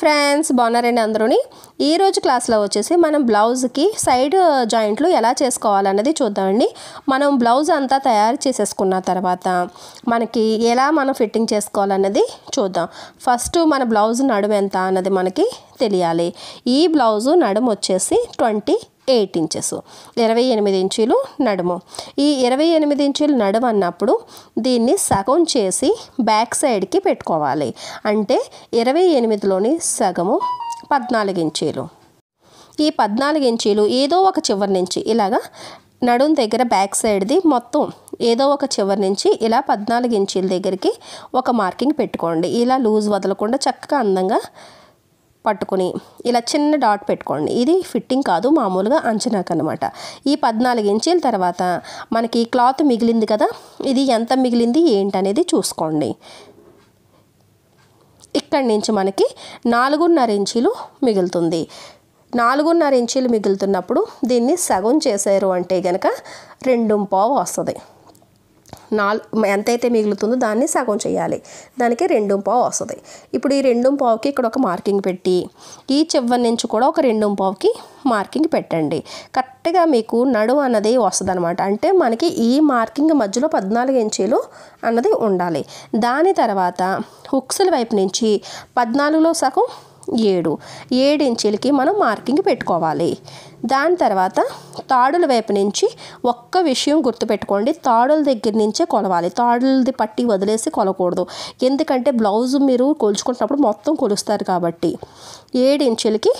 friends బాగున్నారండి అందరూ ఈరోజు క్లాస్లో వచ్చేసి మనం బ్లౌజ్కి సైడ్ జాయింట్లు ఎలా చేసుకోవాలన్నది చూద్దామండి మనం బ్లౌజ్ అంతా తయారు చేసేసుకున్న తర్వాత మనకి ఎలా మనం ఫిట్టింగ్ చేసుకోవాలన్నది చూద్దాం ఫస్ట్ మన బ్లౌజ్ నడుము ఎంత అన్నది మనకి తెలియాలి ఈ బ్లౌజు నడుము వచ్చేసి ట్వంటీ ఎయిట్ ఇంచెస్ ఇరవై ఎనిమిది ఇంచులు నడుము ఈ ఇరవై ఎనిమిది ఇంచులు నడుము అన్నప్పుడు దీన్ని సగం చేసి బ్యాక్ సైడ్కి పెట్టుకోవాలి అంటే ఇరవై ఎనిమిదిలోని సగము పద్నాలుగు ఇంచీలు ఈ పద్నాలుగు ఇంచీలు ఏదో ఒక చివరి నుంచి ఇలాగా నడుం దగ్గర బ్యాక్ సైడ్ది మొత్తం ఏదో ఒక చివరి నుంచి ఇలా పద్నాలుగు ఇంచీల దగ్గరికి ఒక మార్కింగ్ పెట్టుకోండి ఇలా లూజ్ వదలకుండా చక్కగా అందంగా పట్టుకుని ఇలా చిన్న డాట్ పెట్టుకోండి ఇది ఫిట్టింగ్ కాదు మామూలుగా అంచనాకు అనమాట ఈ పద్నాలుగు ఇంచీల తర్వాత మనకి క్లాత్ మిగిలింది కదా ఇది ఎంత మిగిలింది ఏంటనేది చూసుకోండి ఇక్కడి నుంచి మనకి నాలుగున్నర ఇంచీలు మిగులుతుంది నాలుగున్నర ఇంచీలు మిగులుతున్నప్పుడు దీన్ని సగం చేశారు అంటే కనుక రెండు పావు వస్తుంది నాలుగు ఎంతైతే మిగులుతుందో దాన్ని సగం చేయాలి దానికి రెండు పావు వస్తుంది ఇప్పుడు ఈ రెండు పావుకి ఇక్కడ ఒక మార్కింగ్ పెట్టి ఈ చివరి నుంచి కూడా ఒక రెండు పావుకి మార్కింగ్ పెట్టండి కరెక్ట్గా మీకు నడువు అన్నది వస్తుంది అనమాట అంటే మనకి ఈ మార్కింగ్ మధ్యలో పద్నాలుగు ఇంచీలు అన్నది ఉండాలి దాని తర్వాత హుక్స్ల వైపు నుంచి పద్నాలుగులో సగం ఏడు ఏడు ఇంచులకి మనం మార్కింగ్ పెట్టుకోవాలి దాని తర్వాత తాడుల వైపు నుంచి ఒక్క విషయం గుర్తుపెట్టుకోండి తాడుల దగ్గర నుంచే కొలవాలి తాడులది పట్టి వదిలేసి కొలకూడదు ఎందుకంటే బ్లౌజ్ మీరు కొలుచుకుంటున్నప్పుడు మొత్తం కొలుస్తారు కాబట్టి ఏడు ఇంచులకి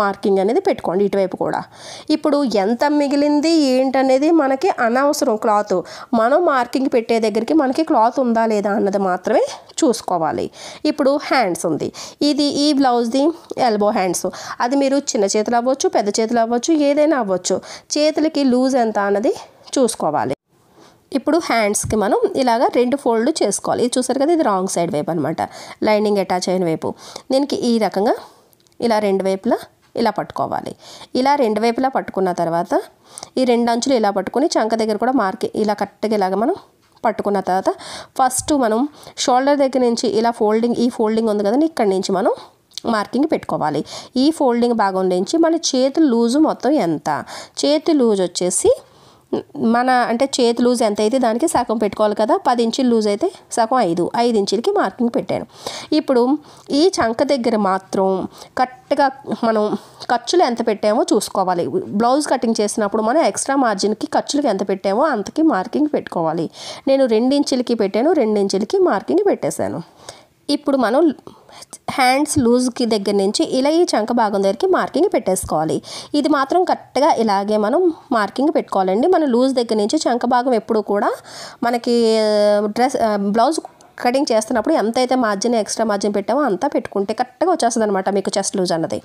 మార్కింగ్ అనేది పెట్టుకోండి ఇటువైపు కూడా ఇప్పుడు ఎంత మిగిలింది ఏంటనేది మనకి అనవసరం క్లాత్ మనం మార్కింగ్ పెట్టే దగ్గరికి మనకి క్లాత్ ఉందా లేదా అన్నది మాత్రమే చూసుకోవాలి ఇప్పుడు హ్యాండ్స్ ఉంది ఇది ఈ బ్లౌజ్ది ఎల్బో హ్యాండ్స్ అది మీరు చిన్న చేతులు అవ్వచ్చు పెద్ద చేతులు అవ్వచ్చు ఏదైనా అవ్వచ్చు చేతులకి లూజ్ ఎంత అన్నది చూసుకోవాలి ఇప్పుడు హ్యాండ్స్కి మనం ఇలాగ రెండు ఫోల్డ్ చేసుకోవాలి ఇది చూసారు కదా ఇది రాంగ్ సైడ్ వైపు అనమాట లైనింగ్ అటాచ్ అయిన వైపు దీనికి ఈ రకంగా ఇలా రెండు వైపులా ఇలా పట్టుకోవాలి ఇలా రెండు వైపులా పట్టుకున్న తర్వాత ఈ రెండు అంచులు ఇలా పట్టుకుని చంక దగ్గర కూడా మార్కి ఇలా కరెక్ట్గా ఇలాగ మనం పట్టుకున్న తర్వాత ఫస్ట్ మనం షోల్డర్ దగ్గర నుంచి ఇలా ఫోల్డింగ్ ఈ ఫోల్డింగ్ ఉంది కదండి ఇక్కడ నుంచి మనం మార్కింగ్ పెట్టుకోవాలి ఈ ఫోల్డింగ్ భాగం నుంచి మన చేతి లూజు మొత్తం ఎంత చేతి లూజ్ వచ్చేసి మన అంటే చేతి లూజ్ ఎంత అయితే దానికి సగం పెట్టుకోవాలి కదా పది ఇంచులు లూజ్ అయితే సగం ఐదు ఐదు ఇంచులకి మార్కింగ్ పెట్టాను ఇప్పుడు ఈ చంక దగ్గర మాత్రం కరెక్ట్గా మనం ఖర్చులు ఎంత పెట్టామో చూసుకోవాలి బ్లౌజ్ కటింగ్ చేసినప్పుడు మనం ఎక్స్ట్రా మార్జిన్కి ఖర్చులకి ఎంత పెట్టామో అంతకి మార్కింగ్ పెట్టుకోవాలి నేను రెండించులకి పెట్టాను రెండించులకి మార్కింగ్ పెట్టేశాను ఇప్పుడు మనం హ్యాండ్స్ లూజ్కి దగ్గర నుంచి ఇలా ఈ చంక భాగం దగ్గరికి మార్కింగ్ పెట్టేసుకోవాలి ఇది మాత్రం కరెక్ట్గా ఇలాగే మనం మార్కింగ్ పెట్టుకోవాలండి మన లూజ్ దగ్గర నుంచి చంక భాగం ఎప్పుడు కూడా మనకి డ్రెస్ బ్లౌజ్ కటింగ్ చేస్తున్నప్పుడు ఎంత అయితే మార్జిన్ ఎక్స్ట్రా మార్జిన్ పెట్టామో అంతా పెట్టుకుంటే కరెక్ట్గా వచ్చేస్తుంది అనమాట మీకు చెస్ట్ లూజ్ అన్నది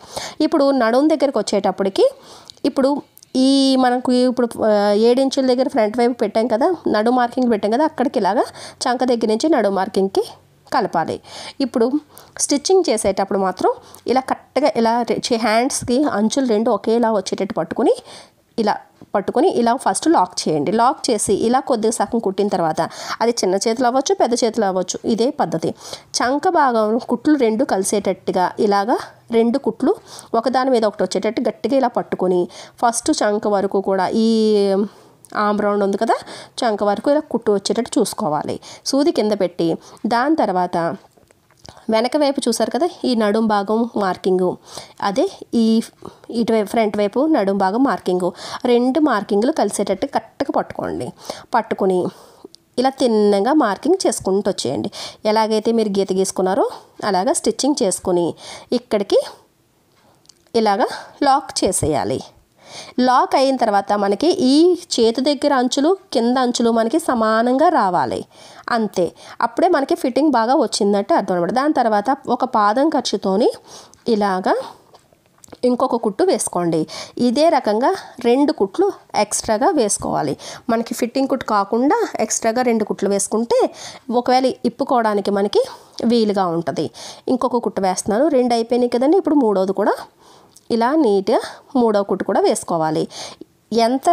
ఇప్పుడు నడుం దగ్గరికి వచ్చేటప్పటికి ఇప్పుడు ఈ మనకు ఇప్పుడు ఏడించుల దగ్గర ఫ్రంట్ వైపు పెట్టాం కదా నడు మార్కింగ్ పెట్టాం కదా అక్కడికి ఇలాగా చంక దగ్గర నుంచి నడు మార్కింగ్కి కలపాలి ఇప్పుడు స్టిచ్చింగ్ చేసేటప్పుడు మాత్రం ఇలా కరెక్ట్గా ఇలా హ్యాండ్స్కి అంచులు రెండు ఒకేలా వచ్చేటట్టు పట్టుకుని ఇలా పట్టుకుని ఇలా ఫస్ట్ లాక్ చేయండి లాక్ చేసి ఇలా కొద్దిగా సగం కుట్టిన తర్వాత అది చిన్న చేతులు అవ్వచ్చు పెద్ద చేతులు అవ్వచ్చు ఇదే పద్ధతి చంక భాగం కుట్లు రెండు కలిసేటట్టుగా ఇలాగా రెండు కుట్లు ఒకదాని మీద ఒకటి వచ్చేటట్టు గట్టిగా ఇలా పట్టుకొని ఫస్ట్ చంక వరకు కూడా ఈ ఆమ్ రౌండ్ ఉంది కదా చంక వరకు ఇలా కుట్టు వచ్చేటట్టు చూసుకోవాలి సూది కింద పెట్టి దాని తర్వాత వెనక వైపు చూసారు కదా ఈ నడుం భాగం మార్కింగు అదే ఈ ఇటువైపు ఫ్రంట్ వైపు నడుం భాగం మార్కింగు రెండు మార్కింగ్లు కలిసేటట్టు కరెక్ట్గా పట్టుకోండి పట్టుకుని ఇలా తిన్నగా మార్కింగ్ చేసుకుంటూ వచ్చేయండి ఎలాగైతే మీరు గీత గీసుకున్నారో అలాగా స్టిచ్చింగ్ చేసుకుని ఇక్కడికి ఇలాగా లాక్ చేసేయాలి లాక్ అయిన తర్వాత మనకి ఈ చేతి దగ్గర అంచులు కింద అంచులు మనకి సమానంగా రావాలి అంతే అప్పుడే మనకి ఫిట్టింగ్ బాగా వచ్చిందంటే అర్థం అనమాట దాని తర్వాత ఒక పాదం ఖర్చుతోని ఇలాగా ఇంకొక కుట్టు వేసుకోండి ఇదే రకంగా రెండు కుట్లు ఎక్స్ట్రాగా వేసుకోవాలి మనకి ఫిట్టింగ్ కుట్టు కాకుండా ఎక్స్ట్రాగా రెండు కుట్లు వేసుకుంటే ఒకవేళ ఇప్పుకోవడానికి మనకి వీలుగా ఉంటుంది ఇంకొక కుట్టు వేస్తున్నాను రెండు అయిపోయినాయి కదండి ఇప్పుడు మూడోది కూడా ఇలా నీట్గా మూడో కుట్టు కూడా వేసుకోవాలి ఎంత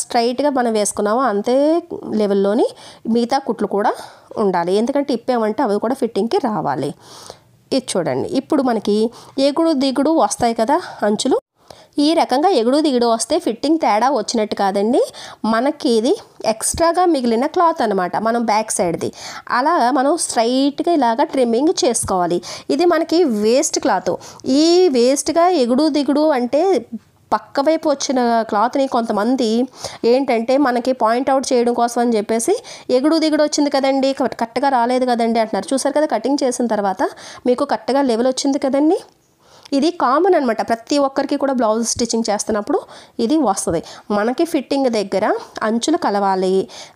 స్ట్రైట్గా మనం వేసుకున్నామో అంతే లెవెల్లోని మిగతా కుట్లు కూడా ఉండాలి ఎందుకంటే ఇప్పేమంటే అవి కూడా ఫిట్టింగ్కి రావాలి ఇది చూడండి ఇప్పుడు మనకి ఎగుడు దిగుడు వస్తాయి కదా అంచులు ఈ రకంగా ఎగుడు దిగుడు వస్తే ఫిట్టింగ్ తేడా వచ్చినట్టు కాదండి మనకి ఇది ఎక్స్ట్రాగా మిగిలిన క్లాత్ అనమాట మనం బ్యాక్ సైడ్ది అలా మనం స్ట్రైట్గా ఇలాగ ట్రిమ్మింగ్ చేసుకోవాలి ఇది మనకి వేస్ట్ క్లాత్ ఈ వేస్ట్గా ఎగుడు దిగుడు అంటే పక్క వైపు వచ్చిన క్లాత్ని కొంతమంది ఏంటంటే మనకి పాయింట్ అవుట్ చేయడం కోసం అని చెప్పేసి ఎగుడు దిగుడు వచ్చింది కదండి కరెక్ట్గా రాలేదు కదండి అంటున్నారు చూసారు కదా కటింగ్ చేసిన తర్వాత మీకు కరెక్ట్గా లెవెల్ వచ్చింది కదండి ఇది కామన్ అనమాట ప్రతి ఒక్కరికి కూడా బ్లౌజ్ స్టిచ్చింగ్ చేస్తున్నప్పుడు ఇది వస్తుంది మనకి ఫిట్టింగ్ దగ్గర అంచులు కలవాలి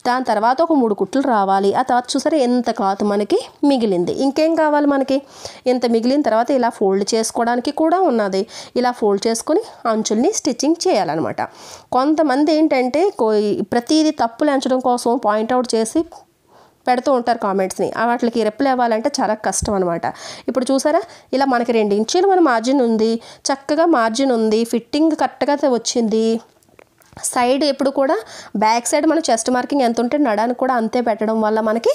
దాని తర్వాత ఒక మూడు కుట్లు రావాలి ఆ తర్వాత చూసారా ఎంత క్లాత్ మనకి మిగిలింది ఇంకేం కావాలి మనకి ఇంత మిగిలిన తర్వాత ఇలా ఫోల్డ్ చేసుకోవడానికి కూడా ఉన్నది ఇలా ఫోల్డ్ చేసుకొని అంచుల్ని స్టిచ్చింగ్ చేయాలన్నమాట కొంతమంది ఏంటంటే ప్రతిదీ తప్పులు ఎంచడం కోసం పాయింట్అవుట్ చేసి పెడుతూ ఉంటారు కామెంట్స్ని వాటికి రిప్లై అవ్వాలంటే చాలా కష్టం అనమాట ఇప్పుడు చూసారా ఇలా మనకి రెండు ఇంచులు మన మార్జిన్ ఉంది చక్కగా మార్జిన్ ఉంది ఫిట్టింగ్ కరెక్ట్గా వచ్చింది సైడ్ ఎప్పుడు కూడా బ్యాక్ సైడ్ మనం చెస్ట్ మార్కింగ్ ఎంత ఉంటే నడానికి కూడా అంతే పెట్టడం వల్ల మనకి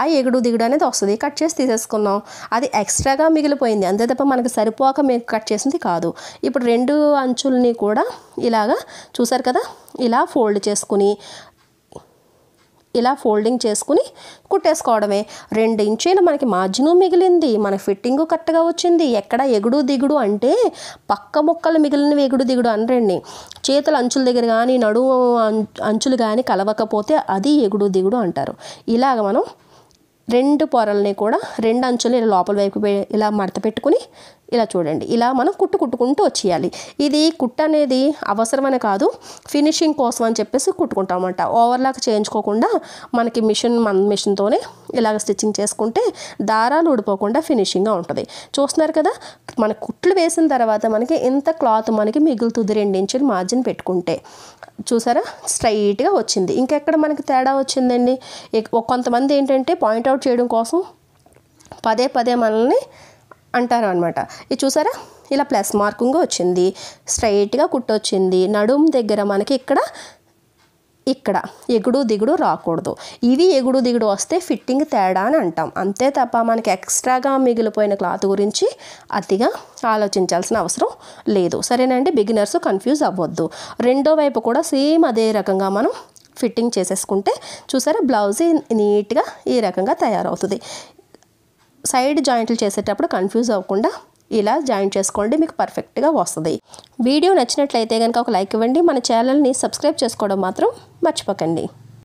ఆ ఎగుడు దిగుడు అనేది వస్తుంది కట్ చేసి తీసేసుకున్నాం అది ఎక్స్ట్రాగా మిగిలిపోయింది అంతే తప్ప మనకి సరిపోక మేము కట్ చేసింది కాదు ఇప్పుడు రెండు అంచుల్ని కూడా ఇలాగా చూసారు కదా ఇలా ఫోల్డ్ చేసుకుని ఇలా ఫోల్డింగ్ చేసుకుని కుట్టేసుకోవడమే రెండు ఇంచీలు మనకి మార్జిన్ మిగిలింది మన ఫిట్టింగ్ కరెక్ట్గా వచ్చింది ఎక్కడ ఎగుడు దిగుడు అంటే పక్క మొక్కలు మిగిలినవి ఎగుడు దిగుడు అనరండి చేతుల అంచుల దగ్గర కానీ నడువు అంచులు కానీ కలవకపోతే అది ఎగుడు దిగుడు అంటారు ఇలాగ మనం రెండు పొరల్ని కూడా రెండు అంచులు ఇలా లోపల వైపు ఇలా మడత పెట్టుకుని ఇలా చూడండి ఇలా మనం కుట్టు కుట్టుకుంటూ వచ్చేయాలి ఇది కుట్ట అనేది అవసరమని కాదు ఫినిషింగ్ కోసం అని చెప్పేసి కుట్టుకుంటామన్నమాట ఓవర్లాక్ చేయించుకోకుండా మనకి మిషన్ మన మిషన్తోనే ఇలాగ స్టిచ్చింగ్ చేసుకుంటే దారాలు ఊడిపోకుండా ఫినిషింగ్గా ఉంటుంది చూస్తున్నారు కదా మన కుట్లు వేసిన తర్వాత మనకి ఇంత క్లాత్ మనకి మిగులుతుంది రెండు ఇంచులు మార్జిన్ పెట్టుకుంటే చూసారా స్ట్రైట్గా వచ్చింది ఇంకెక్కడ మనకి తేడా వచ్చిందండి కొంతమంది ఏంటంటే పాయింట్అవుట్ చేయడం కోసం పదే పదే మనల్ని అంటారు అనమాట ఇది చూసారా ఇలా ప్లస్ మార్కింగ్ వచ్చింది స్ట్రైట్గా కుట్టొచ్చింది నడుము దగ్గర మనకి ఇక్కడ ఇక్కడ ఎగుడు దిగుడు రాకూడదు ఇవి ఎగుడు దిగుడు వస్తే ఫిట్టింగ్ తేడా అని అంటాం అంతే తప్ప మనకి ఎక్స్ట్రాగా మిగిలిపోయిన క్లాత్ గురించి అతిగా ఆలోచించాల్సిన అవసరం లేదు సరేనండి బిగినర్స్ కన్ఫ్యూజ్ అవ్వద్దు రెండో వైపు కూడా సేమ్ అదే రకంగా మనం ఫిట్టింగ్ చేసేసుకుంటే చూసారా బ్లౌజ్ నీట్గా ఈ రకంగా తయారవుతుంది సైడ్ జాయింట్లు చేసేటప్పుడు కన్ఫ్యూజ్ అవ్వకుండా ఇలా జాయిన్ చేసుకోండి మీకు పర్ఫెక్ట్గా వస్తుంది వీడియో నచ్చినట్లయితే కనుక ఒక లైక్ ఇవ్వండి మన ఛానల్ని సబ్స్క్రైబ్ చేసుకోవడం మాత్రం మర్చిపోకండి